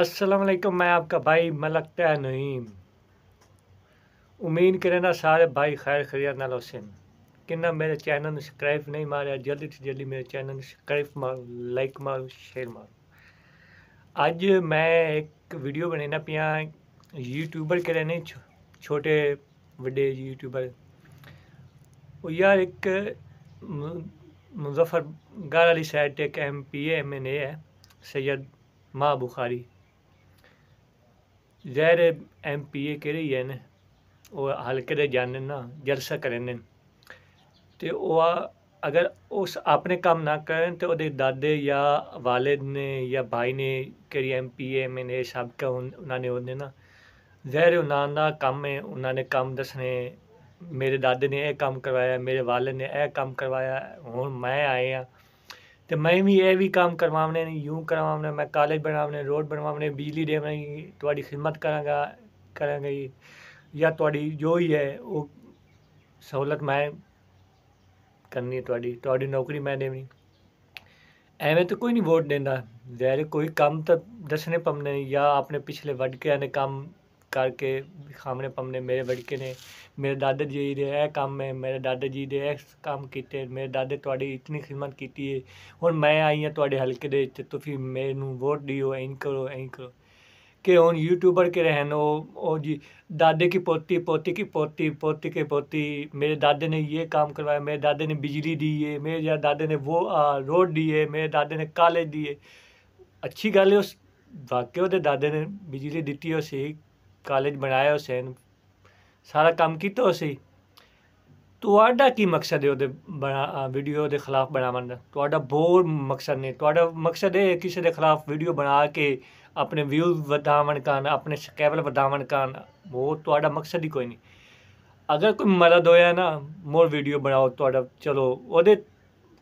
असलकम मैं आपका भाई मलकता नईम उम्मीद करें ना सारे भाई खैर खरिया नाल हुसैन किन्ना मेरे चैनल सब्सक्राइब नहीं मारे जल्दी से जल्दी मेरे चैनल सब्सक्राइब मारो लाइक मारो शेयर मारो अज मैं एक वीडियो बनाना पिया यूट्यूबर के नहीं छोटे व्डे यूट्यूबर वो यार एक मुजफ्फरगढ़ वाली साइड एक M P M N A है सैयद माँ बुखारी Zere MP'ye kere ਉਹ ਹਲਕੇ ਦੇ canın ਨਾ ਜਲਸਾ ਨੇ ਤੇ ਉਹ ਅਗਰ ਉਸ ਆਪਣੇ ਕੰਮ ਨਾ ਕਰਨ ਤੇ ਉਹਦੇ ਦਾਦੇ ਜਾਂ ਵਾਲਿਦ ਨੇ ਜਾਂ ਭਾਈ ਨੇ ਕਰੀ ਐਮਪੀਏ ਮੈਨੇ ਸਭ ਕਾ ਉਹਨਾਂ ਨੇ ਉਹਨੇ ਨਾ ਜ਼ਹਿਰ ਉਹਨਾਂ ਦਾ ਕੰਮ ਹੈ ਉਹਨਾਂ ਨੇ ਕੰਮ ਦੱਸਣੇ ਮੇਰੇ ਦਾਦੇ ਨੇ ਇਹ ਕੰਮ ਕਰਵਾਇਆ ਮੇਰੇ ਵਾਲਿਦ ਨੇ ਇਹ ਕੰਮ ਕਰਵਾਇਆ ਹੁਣ ਮੈਂ ਆਏ ਆ तो मैं भी यह भी काम करवाने यू करवाने मैं कॉलेज बनाने रोड बनवाने बिजली देवनी थोड़ी खिदमत करा करांगा या थोड़ी जो ही है वो सहूलत मैं करनी थोड़ी थोड़ी नौकरी मैं देवनी एवें तो कोई नहीं वोट देता जैसे कोई काम तो दसने पमने या अपने पिछले ਵੱਢ के ਆਨੇ करके खामने पमने मेरे बड़के ने मेरे दादा जी ने यह काम है मेरे दादा जी ने यह काम किए मेरे दादे थोड़ी इतनी खिदमत की है हूँ मैं आई हाँ थोड़े हल्के तुम मेरे वोट दियो इं करो इं करो कि हूँ यूट्यूबर के रहन ओ, ओ जी दादे की पोती पोती की पोती पोती के पोती मेरे दादे ने ये काम करवाया मेरे दादे ने बिजली दी है मेरे दादे ने वो रोड दिए मेरे दादे ने कॉलेज दिए अच्छी गल है उस वाक्य दादे ने बिजली दी सही ਕਾਲਜ ਬਣਾਇਆ ਹੁਸੈਨ ਸਾਰਾ ਕੰਮ ਕੀਤਾ ਸੀ ਤੁਹਾਡਾ ਕੀ ਮਕਸਦ ਹੈ ਉਹਦੇ ਬਣਾ ਵੀਡੀਓ ਦੇ ਖਿਲਾਫ ਬਣਾਉਣ ਦਾ ਤੁਹਾਡਾ ਬੋਰ ਮਕਸਦ ਨਹੀਂ ਤੁਹਾਡਾ ਮਕਸਦ ਹੈ ਕਿਸੇ ਦੇ ਖਿਲਾਫ ਵੀਡੀਓ ਬਣਾ ਕੇ ਆਪਣੇ ਵਿਊਜ਼ ਵਧਾਉਣ ਕਾਨ ਆਪਣੇ ਸਕੇਬਲ ਵਧਾਉਣ ਕਾਨ ਉਹ ਤੁਹਾਡਾ ਮਕਸਦ ਹੀ ਕੋਈ ਨਹੀਂ ਅਗਰ ਕੋਈ ਮਦਦ ਹੋਇਆ ਨਾ ਮੋਰ ਵੀਡੀਓ ਬਣਾਓ ਤੁਹਾਡਾ ਚਲੋ ਉਹਦੇ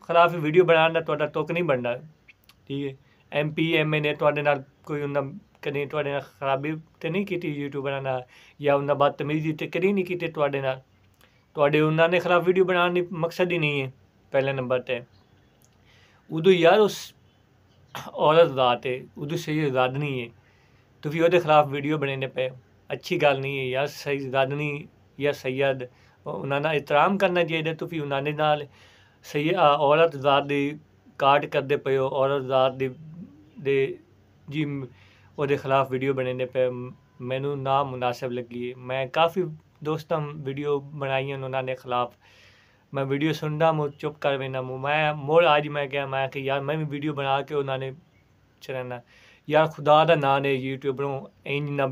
ਖਿਲਾਫ ਵੀਡੀਓ ਬਣਾਉਣ ਦਾ ਤੁਹਾਡਾ ਤੋਕ ਨਹੀਂ ਬਣਦਾ ਠੀਕ ਹੈ ਐਮਪੀ ਐਮਐਨਏ ਤੁਹਾਡੇ ਨਾਲ ਕੋਈ ਉਹਨਾਂ ਕਦੇ ਤੁਹਾਡੇ ਨਾਲ ਖਰਾਬੀ ਤੇ ਨਹੀਂ ਕੀਤੀ ਯੂਟਿਊਬਰਾਂ ਨਾਲ ਜਾਂ ਉਹਨਾਂ ਬਦਤਮੀਜ਼ੀ ਤੇ ਕਦੀ ਨਹੀਂ ਕੀਤੀ ਤੁਹਾਡੇ ਨਾਲ ਤੁਹਾਡੇ ਉਹਨਾਂ ਨੇ ਖਰਾਬ ਵੀਡੀਓ ਬਣਾਉਣ ਦੀ ਮਕਸਦ ਹੀ ਨਹੀਂ ਹੈ ਪਹਿਲੇ ਨੰਬਰ ਤੇ ਉਦੋਂ ਯਾਰ ਉਸ ਔਰਤ ਜ਼ਾਤ ਹੈ ਉਦੋਂ ਸਹੀ ਜ਼ਾਤ ਨਹੀਂ ਹੈ ਤੁਸੀਂ ਉਹਦੇ ਖਿਲਾਫ ਵੀਡੀਓ ਬਣਾਉਣੇ ਪਏ ਅੱਛੀ ਗੱਲ ਨਹੀਂ ਹੈ ਯਾਰ ਸਹੀ ਜ਼ਾਦਨੀ ਜਾਂ ਸੈਦ ਉਹਨਾਂ ਦਾ ਇਤਰਾਮ ਕਰਨਾ ਚਾਹੀਦਾ ਤੁਸੀਂ ਉਹਨਾਂ ਦੇ ਨਾਲ ਸਹੀ ਔਰਤ ਜ਼ਾਤ ਦੀ ਕਾਟ ਕਰਦੇ ਪਏ ਹੋ ਔਰਤ ਜ਼ਾਤ ਦੇ ਦੇ ਜੀ और खिलाफ़ ਵੀਡੀਓ ਬਣਾਉਣੇ ਪਏ मैं ना मुनासिब लगी ਮੈਂ ਕਾਫੀ ਦੋਸਤਾਂ ਵੀਡੀਓ ਬਣਾਈਆਂ ਉਹਨਾਂ उन्होंने खिलाफ़ मैं वीडियो सुनना मुझ चुप कर बेना मुँह मैं मोड़ आज मैं क्या मैं कि यार मैं भी वीडियो बना के उन्होंने चलाना यार खुदा का ना ने यूट्यूबरों इंज ना